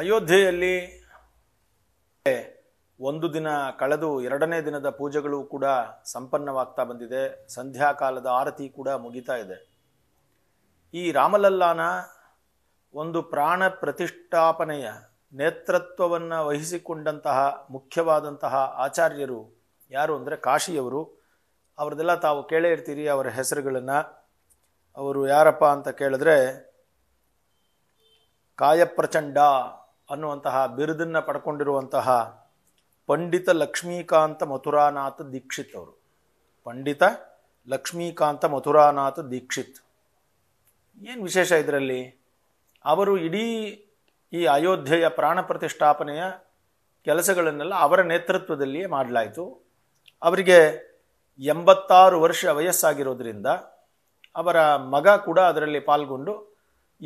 ಅಯೋಧ್ಯೆಯಲ್ಲಿ ಒಂದು ದಿನ ಕಳೆದು ಎರಡನೇ ದಿನದ ಪೂಜೆಗಳು ಕೂಡ ಸಂಪನ್ನವಾಗ್ತಾ ಬಂದಿದೆ ಸಂಧ್ಯಾಕಾಲದ ಆರತಿ ಕೂಡ ಮುಗಿತಾ ಇದೆ ಈ ರಾಮಲಲ್ಲಾನ ಒಂದು ಪ್ರಾಣ ಪ್ರತಿಷ್ಠಾಪನೆಯ ನೇತೃತ್ವವನ್ನು ವಹಿಸಿಕೊಂಡಂತಹ ಮುಖ್ಯವಾದಂತಹ ಆಚಾರ್ಯರು ಯಾರು ಅಂದರೆ ಕಾಶಿಯವರು ಅವ್ರದ್ದೆಲ್ಲ ತಾವು ಕೇಳೇ ಇರ್ತೀರಿ ಅವರ ಹೆಸರುಗಳನ್ನು ಅವರು ಯಾರಪ್ಪ ಅಂತ ಕೇಳಿದ್ರೆ ಕಾಯಪ್ರಚಂಡ ಅನ್ನುವಂತಹ ಬಿರುದನ್ನು ಪಡ್ಕೊಂಡಿರುವಂತಹ ಪಂಡಿತ ಲಕ್ಷ್ಮೀಕಾಂತ ಮಥುರಾನಾಥ ದೀಕ್ಷಿತ್ ಅವರು ಪಂಡಿತ ಲಕ್ಷ್ಮೀಕಾಂತ ಮಥುರಾನಾಥ ದೀಕ್ಷಿತ್ ಏನು ವಿಶೇಷ ಇದರಲ್ಲಿ ಅವರು ಇಡೀ ಈ ಅಯೋಧ್ಯೆಯ ಪ್ರಾಣ ಪ್ರತಿಷ್ಠಾಪನೆಯ ಕೆಲಸಗಳನ್ನೆಲ್ಲ ಅವರ ನೇತೃತ್ವದಲ್ಲಿಯೇ ಮಾಡಲಾಯಿತು ಅವರಿಗೆ ಎಂಬತ್ತಾರು ವರ್ಷ ವಯಸ್ಸಾಗಿರೋದ್ರಿಂದ ಅವರ ಮಗ ಕೂಡ ಅದರಲ್ಲಿ ಪಾಲ್ಗೊಂಡು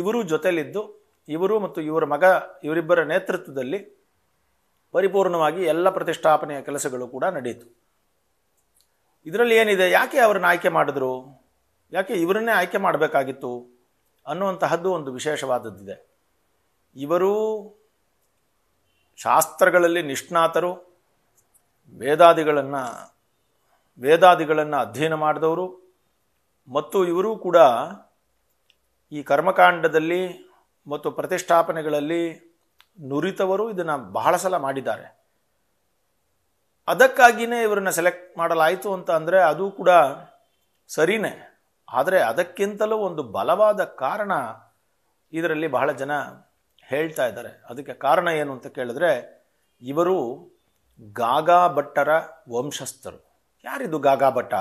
ಇವರು ಜೊತೆಲಿದ್ದು ಇವರು ಮತ್ತು ಇವರ ಮಗ ಇವರಿಬ್ಬರ ನೇತೃತ್ವದಲ್ಲಿ ಪರಿಪೂರ್ಣವಾಗಿ ಎಲ್ಲ ಪ್ರತಿಷ್ಠಾಪನೆಯ ಕೆಲಸಗಳು ಕೂಡ ನಡೆಯಿತು ಇದರಲ್ಲಿ ಏನಿದೆ ಯಾಕೆ ಅವರನ್ನು ಆಯ್ಕೆ ಮಾಡಿದ್ರು ಯಾಕೆ ಇವರನ್ನೇ ಆಯ್ಕೆ ಮಾಡಬೇಕಾಗಿತ್ತು ಅನ್ನುವಂತಹದ್ದು ಒಂದು ವಿಶೇಷವಾದದ್ದಿದೆ ಇವರು ಶಾಸ್ತ್ರಗಳಲ್ಲಿ ನಿಷ್ಣಾತರು ವೇದಾದಿಗಳನ್ನು ವೇದಾದಿಗಳನ್ನು ಅಧ್ಯಯನ ಮಾಡಿದವರು ಮತ್ತು ಇವರು ಕೂಡ ಈ ಕರ್ಮಕಾಂಡದಲ್ಲಿ ಮತ್ತು ಪ್ರತಿಷ್ಠಾಪನೆಗಳಲ್ಲಿ ನುರಿತವರು ಇದನ್ನು ಬಹಳ ಸಲ ಮಾಡಿದ್ದಾರೆ ಅದಕ್ಕಾಗಿಯೇ ಇವರನ್ನ ಸೆಲೆಕ್ಟ್ ಮಾಡಲಾಯಿತು ಅಂತ ಅಂದರೆ ಅದು ಕೂಡ ಸರಿನೇ ಆದರೆ ಅದಕ್ಕಿಂತಲೂ ಒಂದು ಬಲವಾದ ಕಾರಣ ಇದರಲ್ಲಿ ಬಹಳ ಜನ ಹೇಳ್ತಾ ಇದ್ದಾರೆ ಅದಕ್ಕೆ ಕಾರಣ ಏನು ಅಂತ ಕೇಳಿದ್ರೆ ಇವರು ಗಾಗಾ ಭಟ್ಟರ ವಂಶಸ್ಥರು ಯಾರಿದು ಗಾಗಾ ಭಟ್ಟ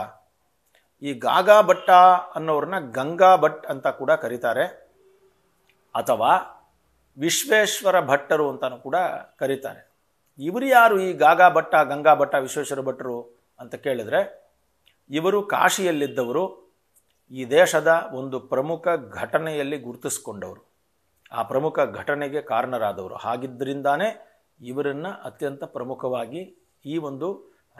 ಈ ಗಾಗಾ ಭಟ್ಟ ಅನ್ನೋರನ್ನ ಗಂಗಾ ಭಟ್ ಅಂತ ಕೂಡ ಕರೀತಾರೆ ಅಥವಾ ವಿಶ್ವೇಶ್ವರ ಭಟ್ಟರು ಅಂತಲೂ ಕೂಡ ಕರೀತಾರೆ ಇವರು ಯಾರು ಈ ಗಾಗಾ ಭಟ್ಟ ಗಂಗಾ ಭಟ್ಟ ವಿಶ್ವೇಶ್ವರ ಭಟ್ಟರು ಅಂತ ಕೇಳಿದರೆ ಇವರು ಕಾಶಿಯಲ್ಲಿದ್ದವರು ಈ ದೇಶದ ಒಂದು ಪ್ರಮುಖ ಘಟನೆಯಲ್ಲಿ ಗುರುತಿಸಿಕೊಂಡವರು ಆ ಪ್ರಮುಖ ಘಟನೆಗೆ ಕಾರಣರಾದವರು ಹಾಗಿದ್ದರಿಂದಾನೇ ಇವರನ್ನು ಅತ್ಯಂತ ಪ್ರಮುಖವಾಗಿ ಈ ಒಂದು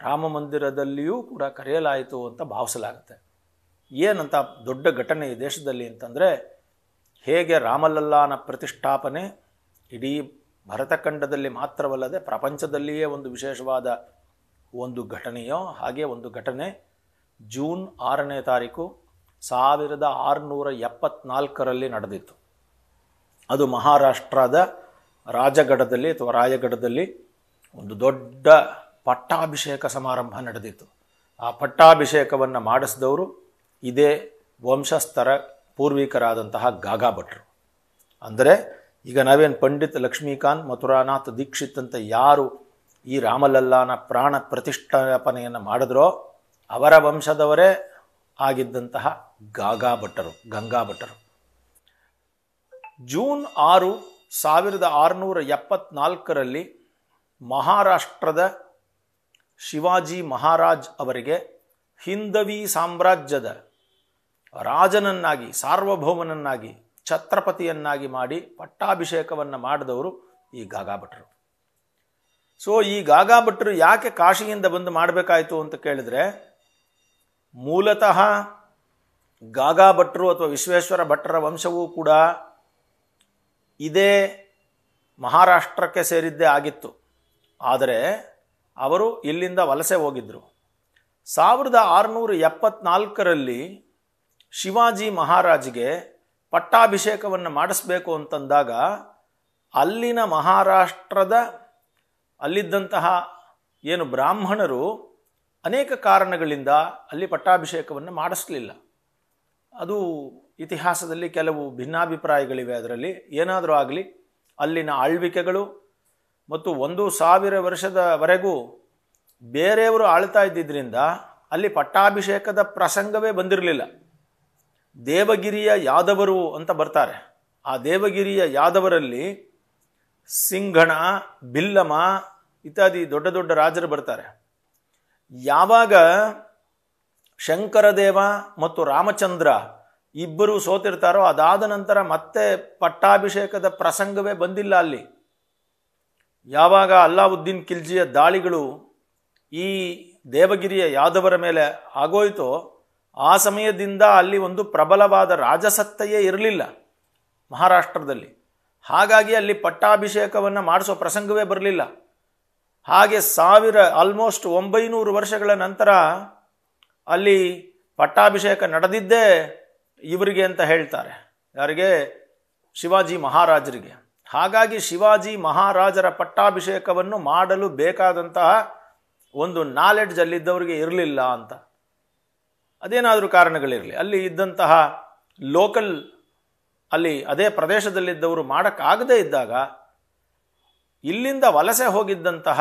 ರಾಮ ಮಂದಿರದಲ್ಲಿಯೂ ಕೂಡ ಕರೆಯಲಾಯಿತು ಅಂತ ಭಾವಿಸಲಾಗುತ್ತೆ ಏನಂತ ದೊಡ್ಡ ಘಟನೆ ಈ ದೇಶದಲ್ಲಿ ಅಂತಂದರೆ ಹೇಗೆ ರಾಮಲಲ್ಲಾನ ಪ್ರತಿಷ್ಠಾಪನೆ ಇಡೀ ಭರತಖಂಡದಲ್ಲಿ ಮಾತ್ರವಲ್ಲದೆ ಪ್ರಪಂಚದಲ್ಲಿಯೇ ಒಂದು ವಿಶೇಷವಾದ ಒಂದು ಘಟನೆಯೋ ಹಾಗೆ ಒಂದು ಘಟನೆ ಜೂನ್ ಆರನೇ ತಾರೀಕು ಸಾವಿರದ ಆರುನೂರ ಎಪ್ಪತ್ನಾಲ್ಕರಲ್ಲಿ ನಡೆದಿತ್ತು ಅದು ಮಹಾರಾಷ್ಟ್ರದ ರಾಜಗಢದಲ್ಲಿ ಅಥವಾ ರಾಯಗಢದಲ್ಲಿ ಒಂದು ದೊಡ್ಡ ಪಟ್ಟಾಭಿಷೇಕ ಸಮಾರಂಭ ನಡೆದಿತ್ತು ಆ ಪಟ್ಟಾಭಿಷೇಕವನ್ನು ಮಾಡಿಸಿದವರು ಇದೇ ವಂಶಸ್ಥರ ಪೂರ್ವಿಕರಾದಂತಹ ಗಾಗಾ ಅಂದರೆ ಈಗ ನಾವೇನು ಪಂಡಿತ್ ಲಕ್ಷ್ಮೀಕಾಂತ್ ಮಥುರಾನಾಥ್ ದೀಕ್ಷಿತ್ ಅಂತ ಯಾರು ಈ ರಾಮಲಲ್ಲಾನ ಪ್ರಾಣ ಪ್ರತಿಷ್ಠಾಪನೆಯನ್ನು ಮಾಡಿದ್ರೋ ಅವರ ವಂಶದವರೇ ಆಗಿದ್ದಂತಹ ಗಾಗಾ ಭಟ್ಟರು ಗಂಗಾ ಭಟ್ಟರು ಜೂನ್ ಆರು ಸಾವಿರದ ಆರುನೂರ ಎಪ್ಪತ್ನಾಲ್ಕರಲ್ಲಿ ಮಹಾರಾಷ್ಟ್ರದ ಶಿವಾಜಿ ಮಹಾರಾಜ್ ಅವರಿಗೆ ಹಿಂದವಿ ಸಾಮ್ರಾಜ್ಯದ ರಾಜನನ್ನಾಗಿ ಸಾರ್ವಭೌಮನನ್ನಾಗಿ ಛತ್ರಪತಿಯನ್ನಾಗಿ ಮಾಡಿ ಪಟ್ಟಾಭಿಷೇಕವನ್ನು ಮಾಡಿದವರು ಈ ಗಾಗಾಭಟ್ರು ಸೊ ಈ ಗಾಗಾಭಟ್ರು ಯಾಕೆ ಕಾಶಿಯಿಂದ ಬಂದು ಮಾಡಬೇಕಾಯಿತು ಅಂತ ಕೇಳಿದ್ರೆ ಮೂಲತಃ ಗಾಗಾಭಟ್ರು ಅಥವಾ ವಿಶ್ವೇಶ್ವರ ಭಟ್ಟರ ವಂಶವೂ ಕೂಡ ಇದೇ ಮಹಾರಾಷ್ಟ್ರಕ್ಕೆ ಸೇರಿದ್ದೇ ಆಗಿತ್ತು ಆದರೆ ಅವರು ಇಲ್ಲಿಂದ ವಲಸೆ ಹೋಗಿದ್ದರು ಸಾವಿರದ ಆರುನೂರ ಎಪ್ಪತ್ನಾಲ್ಕರಲ್ಲಿ ಶಿವಾಜಿ ಮಹಾರಾಜಿಗೆ ಪಟ್ಟಾಭಿಷೇಕವನ್ನು ಮಾಡಿಸ್ಬೇಕು ಅಂತಂದಾಗ ಅಲ್ಲಿನ ಮಹಾರಾಷ್ಟ್ರದ ಅಲ್ಲಿದ್ದಂತಹ ಏನು ಬ್ರಾಹ್ಮಣರು ಅನೇಕ ಕಾರಣಗಳಿಂದ ಅಲ್ಲಿ ಪಟ್ಟಾಭಿಷೇಕವನ್ನು ಮಾಡಿಸ್ಲಿಲ್ಲ ಅದು ಇತಿಹಾಸದಲ್ಲಿ ಕೆಲವು ಭಿನ್ನಾಭಿಪ್ರಾಯಗಳಿವೆ ಅದರಲ್ಲಿ ಏನಾದರೂ ಆಗಲಿ ಅಲ್ಲಿನ ಆಳ್ವಿಕೆಗಳು ಮತ್ತು ಒಂದು ಸಾವಿರ ವರ್ಷದವರೆಗೂ ಬೇರೆಯವರು ಆಳ್ತಾ ಇದ್ದಿದ್ದರಿಂದ ಅಲ್ಲಿ ಪಟ್ಟಾಭಿಷೇಕದ ಪ್ರಸಂಗವೇ ಬಂದಿರಲಿಲ್ಲ ದೇವಗಿರಿಯ ಯಾದವರು ಅಂತ ಬರ್ತಾರೆ ಆ ದೇವಗಿರಿಯ ಯಾದವರಲ್ಲಿ ಸಿಂಘಣ ಬಿಲ್ಲಮ ಇತ್ಯಾದಿ ದೊಡ್ಡ ದೊಡ್ಡ ರಾಜರು ಬರ್ತಾರೆ ಯಾವಾಗ ಶಂಕರದೇವ ಮತ್ತು ರಾಮಚಂದ್ರ ಇಬ್ಬರು ಸೋತಿರ್ತಾರೋ ಅದಾದ ನಂತರ ಮತ್ತೆ ಪಟ್ಟಾಭಿಷೇಕದ ಪ್ರಸಂಗವೇ ಬಂದಿಲ್ಲ ಅಲ್ಲಿ ಯಾವಾಗ ಅಲ್ಲಾವುದ್ದೀನ್ ಖಿಲ್ಜಿಯ ದಾಳಿಗಳು ಈ ದೇವಗಿರಿಯ ಯಾದವರ ಮೇಲೆ ಆಗೋಯ್ತೋ ಆ ಸಮಯದಿಂದ ಅಲ್ಲಿ ಒಂದು ಪ್ರಬಲವಾದ ರಾಜಸತ್ತೆಯೇ ಇರಲಿಲ್ಲ ಮಹಾರಾಷ್ಟ್ರದಲ್ಲಿ ಹಾಗಾಗಿ ಅಲ್ಲಿ ಪಟ್ಟಾಭಿಷೇಕವನ್ನು ಮಾಡಿಸೋ ಪ್ರಸಂಗವೇ ಬರಲಿಲ್ಲ ಹಾಗೆ ಸಾವಿರ ಆಲ್ಮೋಸ್ಟ್ ಒಂಬೈನೂರು ವರ್ಷಗಳ ನಂತರ ಅಲ್ಲಿ ಪಟ್ಟಾಭಿಷೇಕ ನಡೆದಿದ್ದೇ ಇವರಿಗೆ ಅಂತ ಹೇಳ್ತಾರೆ ಯಾರಿಗೆ ಶಿವಾಜಿ ಮಹಾರಾಜರಿಗೆ ಹಾಗಾಗಿ ಶಿವಾಜಿ ಮಹಾರಾಜರ ಪಟ್ಟಾಭಿಷೇಕವನ್ನು ಮಾಡಲು ಬೇಕಾದಂತಹ ಒಂದು ನಾಲೆಡ್ಜ್ ಅಲ್ಲಿದ್ದವರಿಗೆ ಇರಲಿಲ್ಲ ಅಂತ ಅದೇನಾದರೂ ಕಾರಣಗಳಿರಲಿ ಅಲ್ಲಿ ಇದ್ದಂತಹ ಲೋಕಲ್ ಅಲ್ಲಿ ಅದೇ ಪ್ರದೇಶದಲ್ಲಿದ್ದವರು ಮಾಡೋಕ್ಕಾಗದೇ ಇದ್ದಾಗ ಇಲ್ಲಿಂದ ವಲಸೆ ಹೋಗಿದ್ದಂತಹ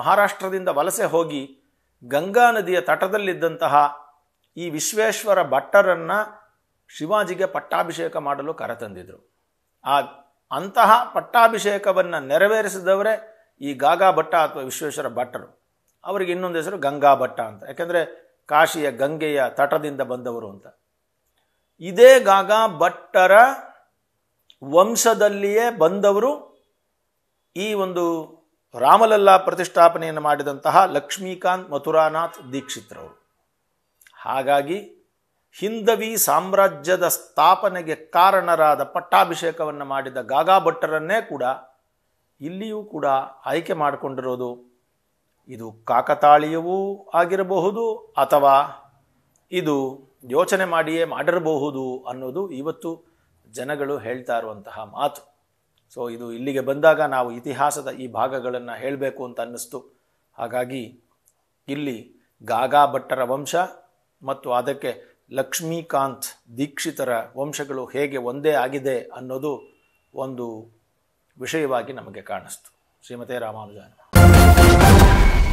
ಮಹಾರಾಷ್ಟ್ರದಿಂದ ವಲಸೆ ಹೋಗಿ ಗಂಗಾ ನದಿಯ ತಟದಲ್ಲಿದ್ದಂತಹ ಈ ವಿಶ್ವೇಶ್ವರ ಭಟ್ಟರನ್ನು ಶಿವಾಜಿಗೆ ಪಟ್ಟಾಭಿಷೇಕ ಮಾಡಲು ಕರೆತಂದಿದ್ರು ಆ ಅಂತಹ ಪಟ್ಟಾಭಿಷೇಕವನ್ನು ನೆರವೇರಿಸಿದವರೇ ಈ ಗಾಗಾ ಭಟ್ಟ ಅಥವಾ ವಿಶ್ವೇಶ್ವರ ಭಟ್ಟರು ಅವರಿಗೆ ಇನ್ನೊಂದು ಹೆಸರು ಗಂಗಾ ಭಟ್ಟ ಅಂತ ಯಾಕೆಂದರೆ ಕಾಶಿಯ ಗಂಗೆಯ ತಟದಿಂದ ಬಂದವರು ಅಂತ ಇದೇ ಗಾಗ ಭಟ್ಟರ ವಂಶದಲ್ಲಿಯೇ ಬಂದವರು ಈ ಒಂದು ರಾಮಲಲ್ಲಾ ಪ್ರತಿಷ್ಠಾಪನೆಯನ್ನು ಮಾಡಿದಂತಹ ಲಕ್ಷ್ಮೀಕಾಂತ್ ಮಥುರಾನಾಥ್ ದೀಕ್ಷಿತ್ರವರು ಹಾಗಾಗಿ ಹಿಂದವಿ ಸಾಮ್ರಾಜ್ಯದ ಸ್ಥಾಪನೆಗೆ ಕಾರಣರಾದ ಪಟ್ಟಾಭಿಷೇಕವನ್ನು ಮಾಡಿದ ಗಾಗಾ ಭಟ್ಟರನ್ನೇ ಕೂಡ ಇಲ್ಲಿಯೂ ಕೂಡ ಆಯ್ಕೆ ಮಾಡಿಕೊಂಡಿರೋದು ಇದು ಕಾಕತಾಳೀಯವೂ ಆಗಿರಬಹುದು ಅಥವಾ ಇದು ಯೋಚನೆ ಮಾಡಿಯೇ ಮಾಡಿರಬಹುದು ಅನ್ನೋದು ಇವತ್ತು ಜನಗಳು ಹೇಳ್ತಾ ಇರುವಂತಹ ಮಾತು ಸೊ ಇದು ಇಲ್ಲಿಗೆ ಬಂದಾಗ ನಾವು ಇತಿಹಾಸದ ಈ ಭಾಗಗಳನ್ನು ಹೇಳಬೇಕು ಅಂತ ಅನ್ನಿಸ್ತು ಹಾಗಾಗಿ ಇಲ್ಲಿ ಗಾಗಾ ಭಟ್ಟರ ವಂಶ ಮತ್ತು ಅದಕ್ಕೆ ಲಕ್ಷ್ಮೀಕಾಂತ್ ದೀಕ್ಷಿತರ ವಂಶಗಳು ಹೇಗೆ ಒಂದೇ ಆಗಿದೆ ಅನ್ನೋದು ಒಂದು ವಿಷಯವಾಗಿ ನಮಗೆ ಕಾಣಿಸ್ತು ಶ್ರೀಮತೆ ರಾಮಾನುಜಾನ